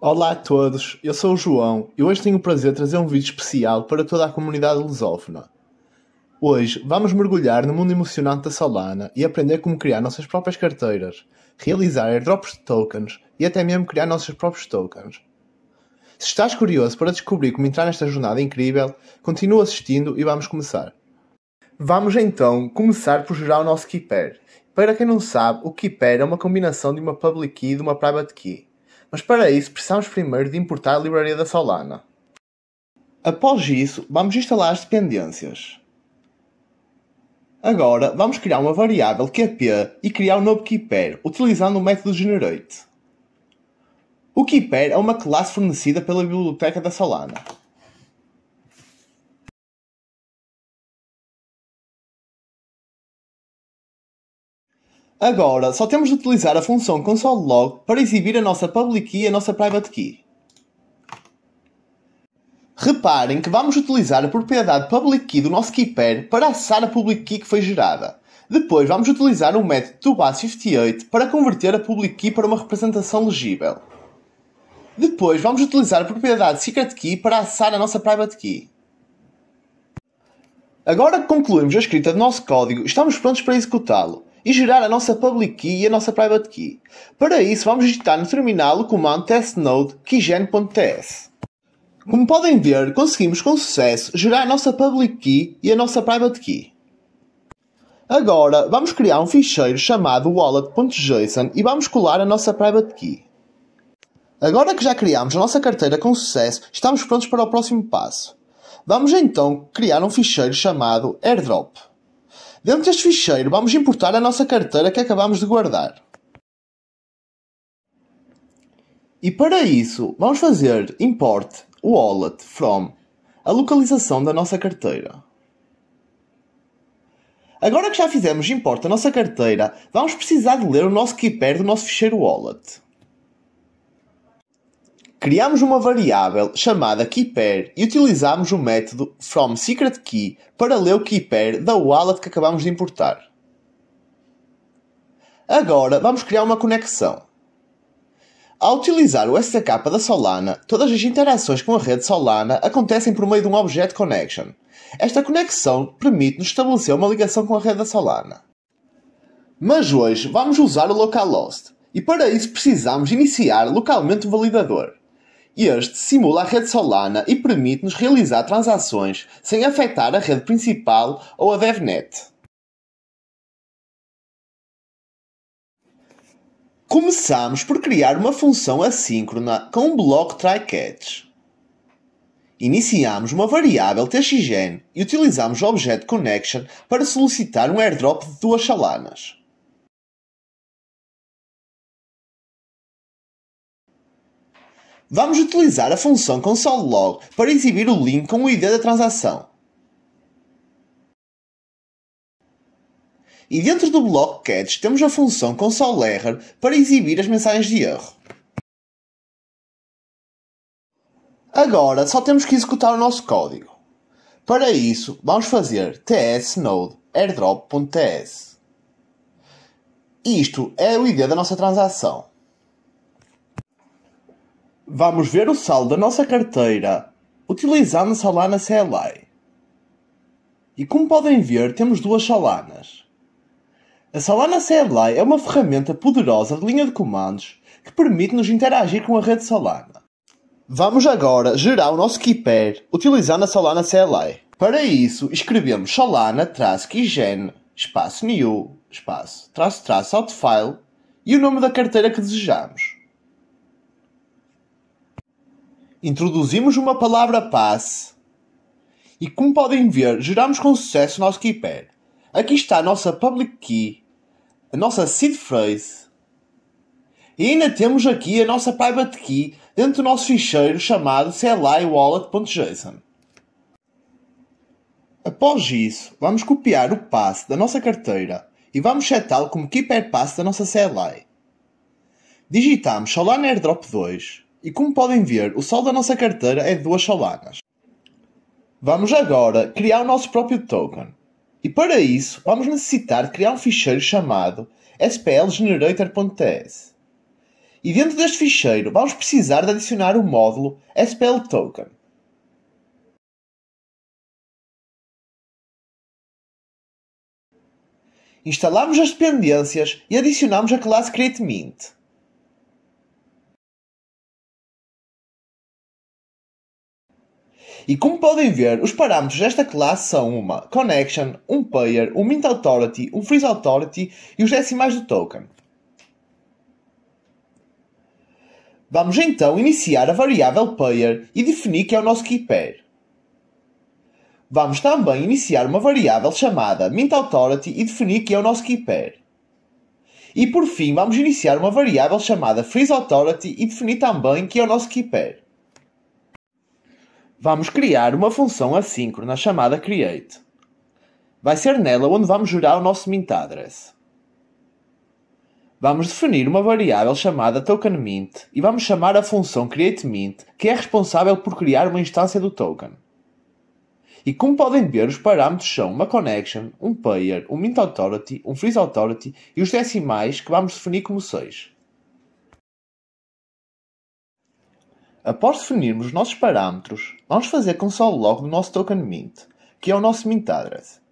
Olá a todos, eu sou o João e hoje tenho o prazer de trazer um vídeo especial para toda a comunidade lusófona. Hoje vamos mergulhar no mundo emocionante da Solana e aprender como criar nossas próprias carteiras, realizar airdrops de tokens e até mesmo criar nossos próprios tokens. Se estás curioso para descobrir como entrar nesta jornada incrível, continua assistindo e vamos começar. Vamos então começar por gerar o nosso keypair. Para quem não sabe, o keypair é uma combinação de uma public key e de uma private key mas para isso precisamos primeiro de importar a livraria da Solana. Após isso, vamos instalar as dependências. Agora, vamos criar uma variável QP é e criar um novo KeyPair, utilizando o método generate. O KeyPair é uma classe fornecida pela biblioteca da Solana. Agora, só temos de utilizar a função console.log para exibir a nossa public key e a nossa private key. Reparem que vamos utilizar a propriedade public key do nosso key pair para acessar a public key que foi gerada. Depois vamos utilizar o método toBase58 para converter a public key para uma representação legível. Depois vamos utilizar a propriedade secret key para acessar a nossa private key. Agora que concluímos a escrita do nosso código, estamos prontos para executá-lo e gerar a nossa public key e a nossa private key. Para isso, vamos digitar no terminal o comando testnode keygen.ts. Como podem ver, conseguimos com sucesso gerar a nossa public key e a nossa private key. Agora, vamos criar um ficheiro chamado wallet.json e vamos colar a nossa private key. Agora que já criamos a nossa carteira com sucesso, estamos prontos para o próximo passo. Vamos então criar um ficheiro chamado airdrop. Dentro deste ficheiro, vamos importar a nossa carteira que acabamos de guardar. E para isso, vamos fazer import wallet from a localização da nossa carteira. Agora que já fizemos import a nossa carteira, vamos precisar de ler o nosso keypair do nosso ficheiro wallet. Criámos uma variável chamada keypair e utilizámos o método fromSecretKey para ler o keypair da wallet que acabamos de importar. Agora vamos criar uma conexão. Ao utilizar o SDK da Solana, todas as interações com a rede Solana acontecem por meio de um Object Connection. Esta conexão permite-nos estabelecer uma ligação com a rede da Solana. Mas hoje vamos usar o localhost, e para isso precisamos iniciar localmente o validador. Este simula a rede Solana e permite-nos realizar transações sem afetar a rede principal ou a DevNet. Começamos por criar uma função assíncrona com um bloco try-catch. Iniciamos uma variável txgen e utilizamos o objeto connection para solicitar um airdrop de duas salanas. Vamos utilizar a função console.log para exibir o link com o ID da transação. E dentro do bloco catch temos a função console.error para exibir as mensagens de erro. Agora só temos que executar o nosso código. Para isso, vamos fazer tsnode airdrop.ts. Isto é o ID da nossa transação. Vamos ver o saldo da nossa carteira utilizando Solana CLI. E como podem ver, temos duas Solanas. A Solana CLI é uma ferramenta poderosa de linha de comandos que permite-nos interagir com a rede Solana. Vamos agora gerar o nosso keypair utilizando a Solana CLI. Para isso, escrevemos solana-gen espaço new espaço traço traço outfile e o nome da carteira que desejamos introduzimos uma palavra passe e, como podem ver, geramos com sucesso o nosso keypad. Aqui está a nossa public key, a nossa seed phrase e ainda temos aqui a nossa private key dentro do nosso ficheiro chamado cliwallet.json. walletjson Após isso, vamos copiar o passe da nossa carteira e vamos setá-lo como keypad passe da nossa CLI. Digitamos Solana Airdrop 2 e como podem ver, o saldo da nossa carteira é de duas solanas. Vamos agora criar o nosso próprio token. E para isso, vamos necessitar de criar um ficheiro chamado splgenerator.ts. E dentro deste ficheiro, vamos precisar de adicionar o módulo splToken. Instalamos as dependências e adicionamos a classe CreateMint. E como podem ver, os parâmetros desta classe são uma connection, um payer, um mint authority, um freeze authority e os decimais do token. Vamos então iniciar a variável payer e definir que é o nosso key pair. Vamos também iniciar uma variável chamada mint authority e definir que é o nosso key pair. E por fim, vamos iniciar uma variável chamada freeze authority e definir também que é o nosso key pair. Vamos criar uma função assíncrona chamada create. Vai ser nela onde vamos gerar o nosso mint address. Vamos definir uma variável chamada tokenMint e vamos chamar a função createMint, que é responsável por criar uma instância do token. E como podem ver, os parâmetros são uma connection, um payer, um mint authority, um freeze authority e os decimais que vamos definir como 6. Após definirmos os nossos parâmetros, vamos fazer console log do nosso token mint, que é o nosso mint address.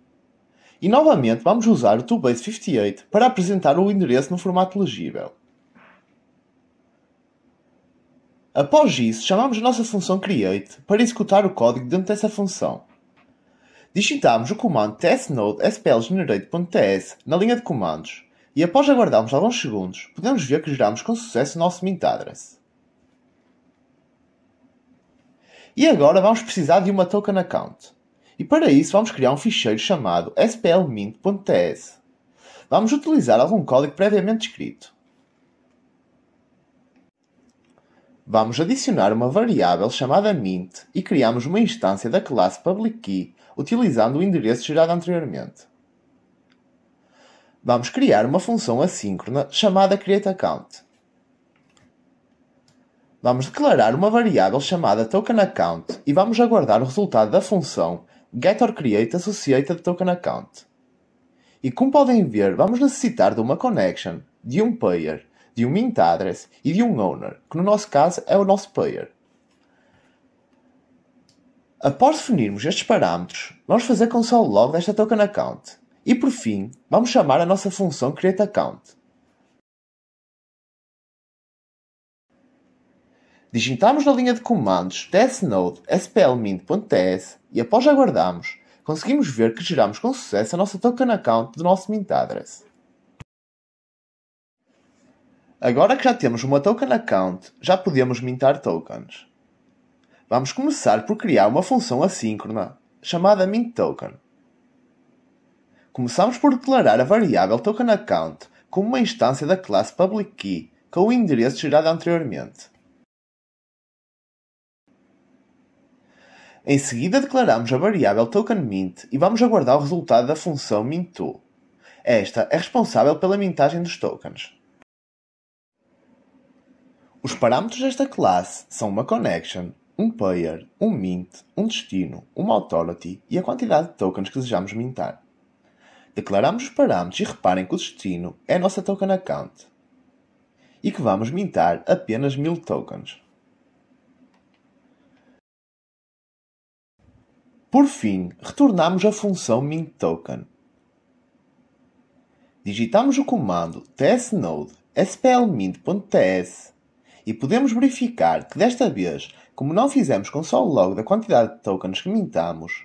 E novamente vamos usar o tobase 58 para apresentar o endereço no formato legível. Após isso, chamamos a nossa função create para executar o código dentro dessa função. Digitamos o comando testnode splgenerate.ts na linha de comandos e após aguardarmos alguns segundos, podemos ver que geramos com sucesso o nosso mint address. E agora vamos precisar de uma token account. E para isso vamos criar um ficheiro chamado splmint.ts. Vamos utilizar algum código previamente escrito. Vamos adicionar uma variável chamada mint e criamos uma instância da classe public key utilizando o endereço gerado anteriormente. Vamos criar uma função assíncrona chamada createAccount Vamos declarar uma variável chamada TokenAccount e vamos aguardar o resultado da função getOrCreateAssociatedTokenAccount. E como podem ver, vamos necessitar de uma connection, de um payer, de um mint address e de um owner, que no nosso caso é o nosso payer. Após definirmos estes parâmetros, vamos fazer console log desta token account. E por fim, vamos chamar a nossa função createAccount. Digitamos na linha de comandos testnode splmint.ts e após aguardarmos, conseguimos ver que geramos com sucesso a nossa token account do nosso mint address. Agora que já temos uma token account, já podemos mintar tokens. Vamos começar por criar uma função assíncrona, chamada mint token. Começamos por declarar a variável token account como uma instância da classe public key com o endereço gerado anteriormente. Em seguida declaramos a variável tokenMint e vamos aguardar o resultado da função minTool. Esta é responsável pela mintagem dos tokens. Os parâmetros desta classe são uma connection, um payer, um mint, um destino, uma authority e a quantidade de tokens que desejamos mintar. Declaramos os parâmetros e reparem que o destino é a nossa token account e que vamos mintar apenas 1000 tokens. Por fim, retornamos à função mintToken. Digitamos o comando tsnode splmint.ts e podemos verificar que desta vez, como não fizemos o log da quantidade de tokens que mintamos,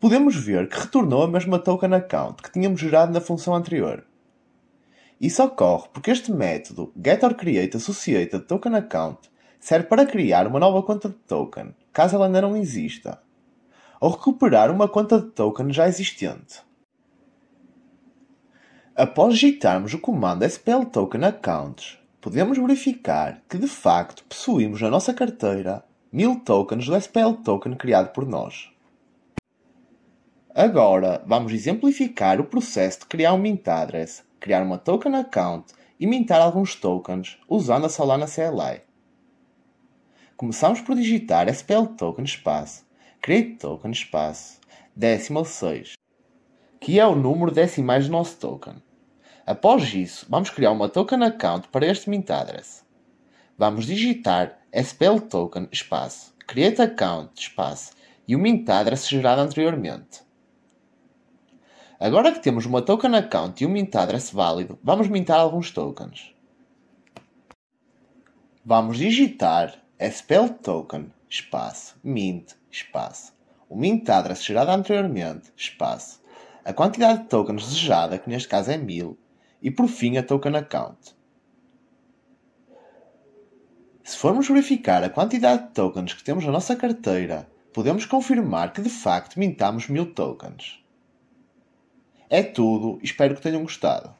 podemos ver que retornou a mesma token account que tínhamos gerado na função anterior. Isso ocorre porque este método getOrCreateAssociatedTokenAccount serve para criar uma nova conta de token, caso ela ainda não exista ao recuperar uma conta de token já existente. Após digitarmos o comando SPL Token Accounts, podemos verificar que de facto possuímos na nossa carteira 1000 tokens do SPL Token criado por nós. Agora vamos exemplificar o processo de criar um Mint Address, criar uma Token Account e mintar alguns tokens usando a Solana CLI. Começamos por digitar SPL Token espaço create token espaço decimal 6, que é o número decimais do nosso token. Após isso, vamos criar uma token account para este mint address. Vamos digitar spell token espaço create account espaço e o mint address gerado anteriormente. Agora que temos uma token account e um mint address válido, vamos mintar alguns tokens. Vamos digitar spell token espaço, mint, espaço. O mint address gerado anteriormente, espaço. A quantidade de tokens desejada, que neste caso é 1000, e por fim a token account. Se formos verificar a quantidade de tokens que temos na nossa carteira, podemos confirmar que de facto mintamos 1000 tokens. É tudo, espero que tenham gostado.